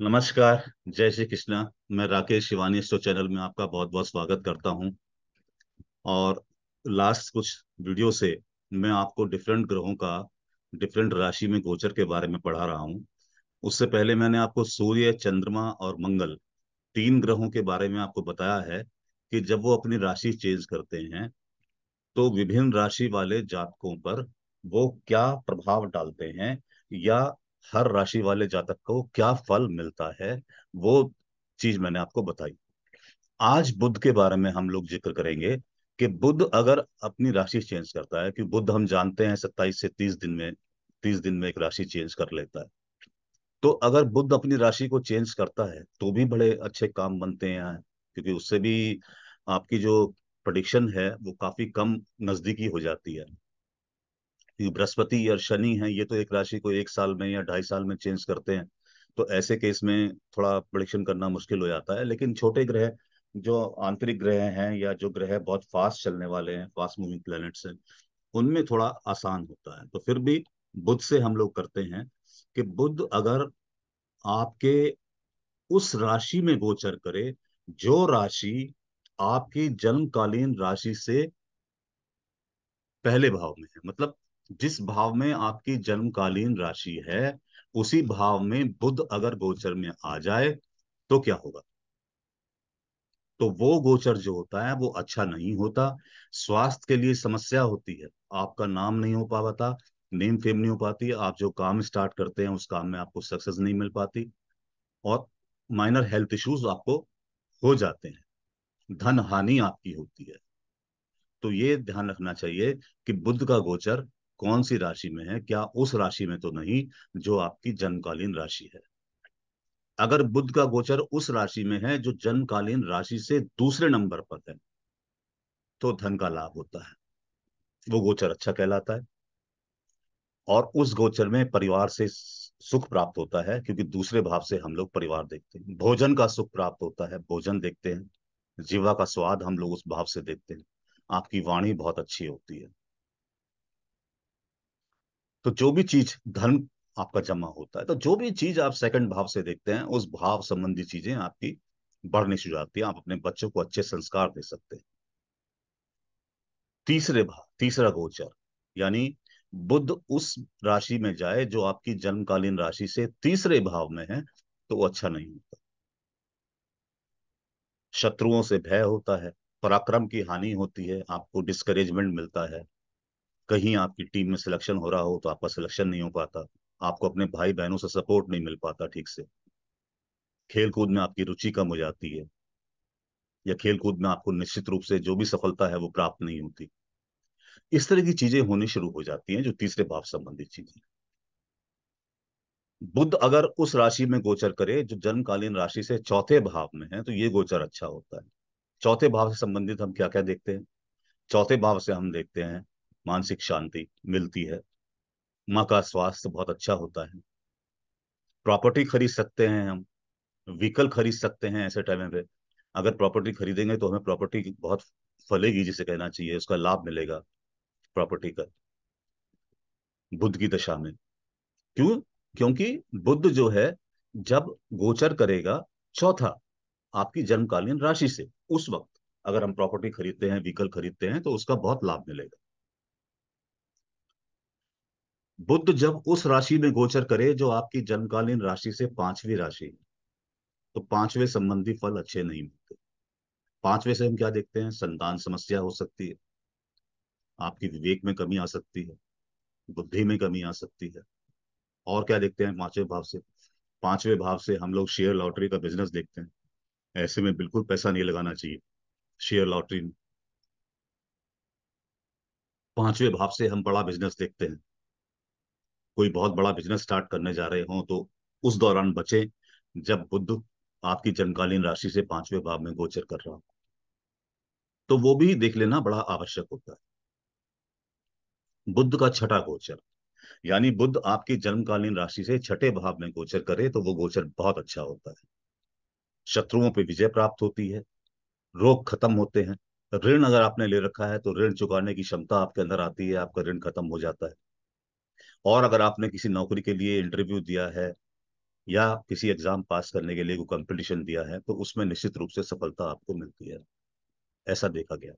नमस्कार जय श्री कृष्णा मैं राकेश शिवानी शो चैनल में आपका बहुत बहुत स्वागत करता हूं और लास्ट कुछ वीडियो से मैं आपको डिफरेंट ग्रहों का डिफरेंट राशि में गोचर के बारे में पढ़ा रहा हूं उससे पहले मैंने आपको सूर्य चंद्रमा और मंगल तीन ग्रहों के बारे में आपको बताया है कि जब वो अपनी राशि चेंज करते हैं तो विभिन्न राशि वाले जातकों पर वो क्या प्रभाव डालते हैं या हर राशि वाले जातक को क्या फल मिलता है वो चीज मैंने आपको बताई आज बुद्ध के बारे में हम लोग जिक्र करेंगे कि बुद्ध अगर अपनी राशि चेंज करता है कि बुद्ध हम जानते हैं सत्ताईस से तीस दिन में तीस दिन में एक राशि चेंज कर लेता है तो अगर बुद्ध अपनी राशि को चेंज करता है तो भी बड़े अच्छे काम बनते हैं यहाँ क्योंकि उससे भी आपकी जो प्रडिक्शन है वो काफी कम नजदीकी हो जाती है बृहस्पति और शनि है ये तो एक राशि को एक साल में या ढाई साल में चेंज करते हैं तो ऐसे केस में थोड़ा प्रोडिक्शन करना मुश्किल हो जाता है लेकिन छोटे ग्रह जो आंतरिक ग्रह हैं या जो ग्रह बहुत फास्ट चलने वाले हैं फास्ट मूविंग प्लैनेट्स हैं उनमें थोड़ा आसान होता है तो फिर भी बुद्ध से हम लोग करते हैं कि बुद्ध अगर आपके उस राशि में गोचर करे जो राशि आपकी जन्मकालीन राशि से पहले भाव में है मतलब जिस भाव में आपकी जन्मकालीन राशि है उसी भाव में बुद्ध अगर गोचर में आ जाए तो क्या होगा तो वो गोचर जो होता है वो अच्छा नहीं होता स्वास्थ्य के लिए समस्या होती है आपका नाम नहीं हो पाता नेम फेम नहीं हो पाती आप जो काम स्टार्ट करते हैं उस काम में आपको सक्सेस नहीं मिल पाती और माइनर हेल्थ इश्यूज आपको हो जाते हैं धन हानि आपकी होती है तो ये ध्यान रखना चाहिए कि बुद्ध का गोचर कौन सी राशि में है क्या उस राशि में तो नहीं जो आपकी जन्मकालीन राशि है अगर बुद्ध का गोचर उस राशि में है जो जन्मकालीन राशि से दूसरे नंबर पर है तो धन का लाभ होता है वो गोचर अच्छा कहलाता है और उस गोचर में परिवार से सुख प्राप्त होता है क्योंकि दूसरे भाव से हम लोग परिवार देखते हैं भोजन का सुख प्राप्त होता है भोजन देखते हैं जीवा का स्वाद हम लोग उस भाव से देखते हैं आपकी वाणी बहुत अच्छी होती है तो जो भी चीज धन आपका जमा होता है तो जो भी चीज आप सेकंड भाव से देखते हैं उस भाव संबंधी चीजें आपकी बढ़ने शुरू जाती है आप अपने बच्चों को अच्छे संस्कार दे सकते हैं तीसरे भाव तीसरा गोचर यानी बुद्ध उस राशि में जाए जो आपकी जन्मकालीन राशि से तीसरे भाव में है तो वो अच्छा नहीं होता शत्रुओं से भय होता है पराक्रम की हानि होती है आपको डिस्करेजमेंट मिलता है कहीं आपकी टीम में सिलेक्शन हो रहा हो तो आपका सिलेक्शन नहीं हो पाता आपको अपने भाई बहनों से सपोर्ट नहीं मिल पाता ठीक से खेल कूद में आपकी रुचि कम हो जाती है या खेल कूद में आपको निश्चित रूप से जो भी सफलता है वो प्राप्त नहीं होती इस तरह की चीजें होनी शुरू हो जाती हैं जो तीसरे भाव संबंधित चीजें बुद्ध अगर उस राशि में गोचर करे जो जन्मकालीन राशि से चौथे भाव में है तो ये गोचर अच्छा होता है चौथे भाव से संबंधित हम क्या क्या देखते हैं चौथे भाव से हम देखते हैं मानसिक शांति मिलती है माँ का स्वास्थ्य बहुत अच्छा होता है प्रॉपर्टी खरीद सकते हैं हम व्हीकल खरीद सकते हैं ऐसे टाइम पे अगर प्रॉपर्टी खरीदेंगे तो हमें प्रॉपर्टी बहुत फलेगी जिसे कहना चाहिए उसका लाभ मिलेगा प्रॉपर्टी का बुद्ध की दशा में क्यों क्योंकि बुद्ध जो है जब गोचर करेगा चौथा आपकी जन्मकालीन राशि से उस वक्त अगर हम प्रॉपर्टी खरीदते हैं व्हीकल खरीदते हैं तो उसका बहुत लाभ मिलेगा बुद्ध जब उस राशि में गोचर करे जो आपकी जन्मकालीन राशि से पांचवी राशि तो पांचवे संबंधी फल अच्छे नहीं मिलते पांचवे से हम क्या देखते हैं संतान समस्या हो सकती है आपकी विवेक में कमी आ सकती है बुद्धि में कमी आ सकती है और क्या देखते हैं पांचवे भाव से पांचवे भाव से हम लोग शेयर लॉटरी का बिजनेस देखते हैं ऐसे में बिल्कुल पैसा नहीं लगाना चाहिए शेयर लॉटरी में पांचवे भाव से हम बड़ा बिजनेस देखते हैं कोई बहुत बड़ा बिजनेस स्टार्ट करने जा रहे हों तो उस दौरान बचे जब बुद्ध आपकी जन्मकालीन राशि से पांचवें भाव में गोचर कर रहा हो तो वो भी देख लेना बड़ा आवश्यक होता है बुद्ध का छठा गोचर यानी बुद्ध आपकी जन्मकालीन राशि से छठे भाव में गोचर करे तो वो गोचर बहुत अच्छा होता है शत्रुओं पर विजय प्राप्त होती है रोग खत्म होते हैं ऋण अगर आपने ले रखा है तो ऋण चुकाने की क्षमता आपके अंदर आती है आपका ऋण खत्म हो जाता है और अगर आपने किसी नौकरी के लिए इंटरव्यू दिया है या किसी एग्जाम पास करने के लिए कोई कंपटीशन दिया है तो उसमें निश्चित रूप से सफलता आपको मिलती है ऐसा देखा गया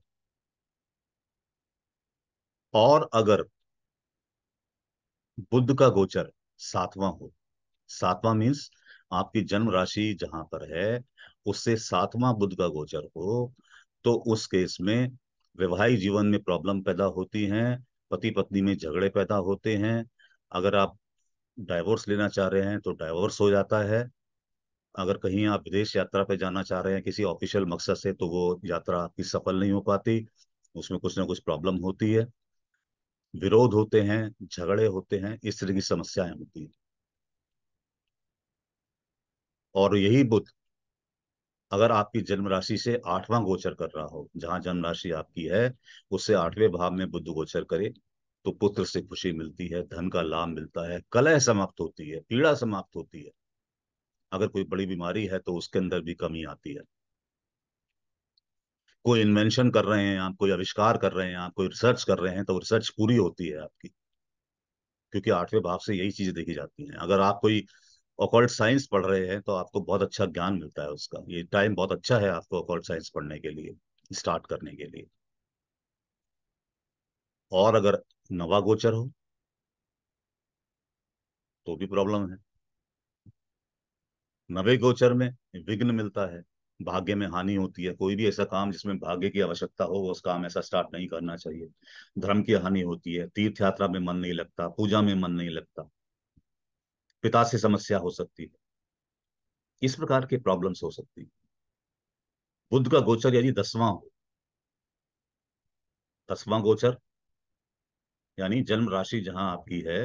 और अगर बुद्ध का गोचर सातवां हो सातवां मीन्स आपकी जन्म राशि जहां पर है उससे सातवां बुद्ध का गोचर हो तो उस केस में वैवाहिक जीवन में प्रॉब्लम पैदा होती हैं पति पत्नी में झगड़े पैदा होते हैं अगर आप डाइवोर्स लेना चाह रहे हैं तो डाइवोर्स हो जाता है अगर कहीं आप विदेश यात्रा पे जाना चाह रहे हैं किसी ऑफिशियल मकसद से तो वो यात्रा आपकी सफल नहीं हो पाती उसमें कुछ ना कुछ प्रॉब्लम होती है विरोध होते हैं झगड़े होते हैं इस तरह की समस्याएं होती हैं और यही बुद्ध अगर आपकी जन्म राशि से आठवां गोचर कर रहा हो जहां जन्म राशि आपकी है उससे आठवें भाव में बुद्ध गोचर करे तो पुत्र से खुशी मिलती है धन का लाभ मिलता है कलह समाप्त होती है पीड़ा समाप्त होती है अगर कोई बड़ी बीमारी है तो उसके अंदर भी कमी आती है कोई इन्वेंशन कर रहे हैं आप कोई आविष्कार कर रहे हैं आप कोई रिसर्च कर रहे हैं तो रिसर्च पूरी होती है आपकी क्योंकि आठवें भाव से यही चीजें देखी जाती हैं अगर आप कोई अकॉल्ट साइंस पढ़ रहे हैं तो आपको बहुत अच्छा ज्ञान मिलता है उसका ये टाइम बहुत अच्छा है आपको ओकल्ट साइंस पढ़ने के लिए स्टार्ट करने के लिए और अगर नवा गोचर हो तो भी प्रॉब्लम है नवे गोचर में विघ्न मिलता है भाग्य में हानि होती है कोई भी ऐसा काम जिसमें भाग्य की आवश्यकता हो उस काम ऐसा स्टार्ट नहीं करना चाहिए धर्म की हानि होती है तीर्थ यात्रा में मन नहीं लगता पूजा में मन नहीं लगता पिता से समस्या हो सकती है इस प्रकार के प्रॉब्लम्स हो सकती है बुद्ध का गोचर यदि दसवां हो दसवां गोचर यानी जन्म राशि जहां आपकी है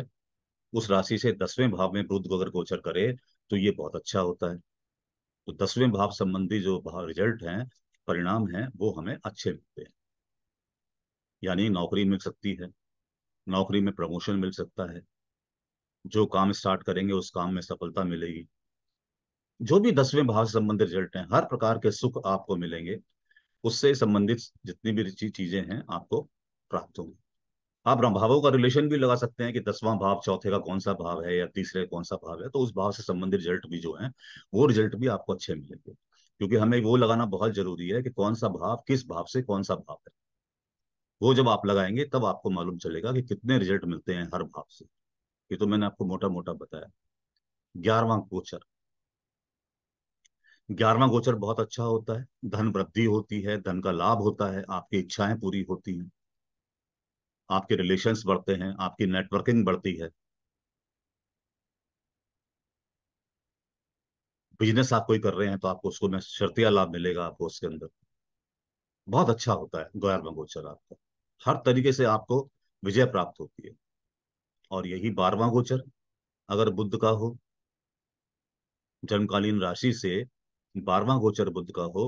उस राशि से दसवें भाव में बुद्ध को अगर गोचर करे तो ये बहुत अच्छा होता है तो दसवें भाव संबंधी जो भाव रिजल्ट हैं परिणाम हैं वो हमें अच्छे मिलते हैं यानी नौकरी मिल सकती है नौकरी में प्रमोशन मिल सकता है जो काम स्टार्ट करेंगे उस काम में सफलता मिलेगी जो भी दसवें भाव से संबंधित रिजल्ट हैं हर प्रकार के सुख आपको मिलेंगे उससे संबंधित जितनी भी चीजें हैं आपको प्राप्त होंगी आप भावों का रिलेशन भी लगा सकते हैं कि दसवां भाव चौथे का कौन सा भाव है या तीसरे कौन सा भाव है तो उस भाव से संबंधित रिजल्ट भी जो है वो रिजल्ट भी आपको अच्छे मिलेंगे क्योंकि हमें वो लगाना बहुत जरूरी है कि कौन सा भाव किस भाव से कौन सा भाव है वो जब आप लगाएंगे तब आपको मालूम चलेगा कि कितने रिजल्ट मिलते हैं हर भाव से ये तो मैंने आपको मोटा मोटा बताया ग्यारहवा गोचर ग्यारहवा गोचर बहुत अच्छा होता है धन वृद्धि होती है धन का लाभ होता है आपकी इच्छाएं पूरी होती हैं आपके रिलेशंस बढ़ते हैं आपकी नेटवर्किंग बढ़ती है बिजनेस आप कोई कर रहे हैं तो आपको उसको में शर्तिया लाभ मिलेगा आपको उसके अंदर बहुत अच्छा होता है ग्यारहवा गोचर आपका हर तरीके से आपको विजय प्राप्त होती है और यही बारवा गोचर अगर बुद्ध का हो जन्मकालीन राशि से बारवा गोचर बुद्ध का हो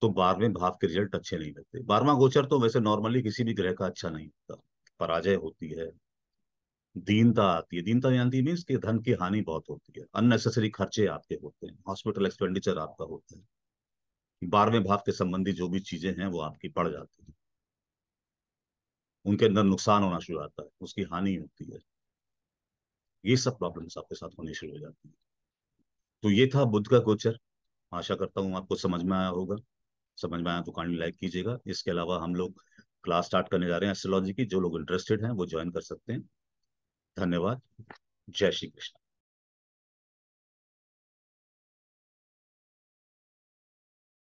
तो बारहवें भाव के रिजल्ट अच्छे नहीं लगते बारवा गोचर तो वैसे नॉर्मली किसी भी ग्रह का अच्छा नहीं होता पराजय होती है दीनता आती है दीनता जानती मीन्स कि धन की हानि बहुत होती है अननेसेसरी खर्चे आपके होते हैं हॉस्पिटल एक्सपेंडिचर आपका होता है बारहवें भाव के संबंधी जो भी चीजें हैं वो आपकी पड़ जाती है उनके अंदर नुकसान होना शुरू आता है उसकी हानि होती है ये सब प्रॉब्लम्स आपके साथ होने शुरू हो जाती है तो ये था बुद्ध का गोचर आशा करता हूँ आपको समझ में आया होगा समझ में आया तो काइंडली लाइक कीजिएगा इसके अलावा हम लोग क्लास स्टार्ट करने जा रहे हैं एस्ट्रोलॉजी की जो लोग इंटरेस्टेड हैं वो ज्वाइन कर सकते हैं धन्यवाद जय श्री कृष्ण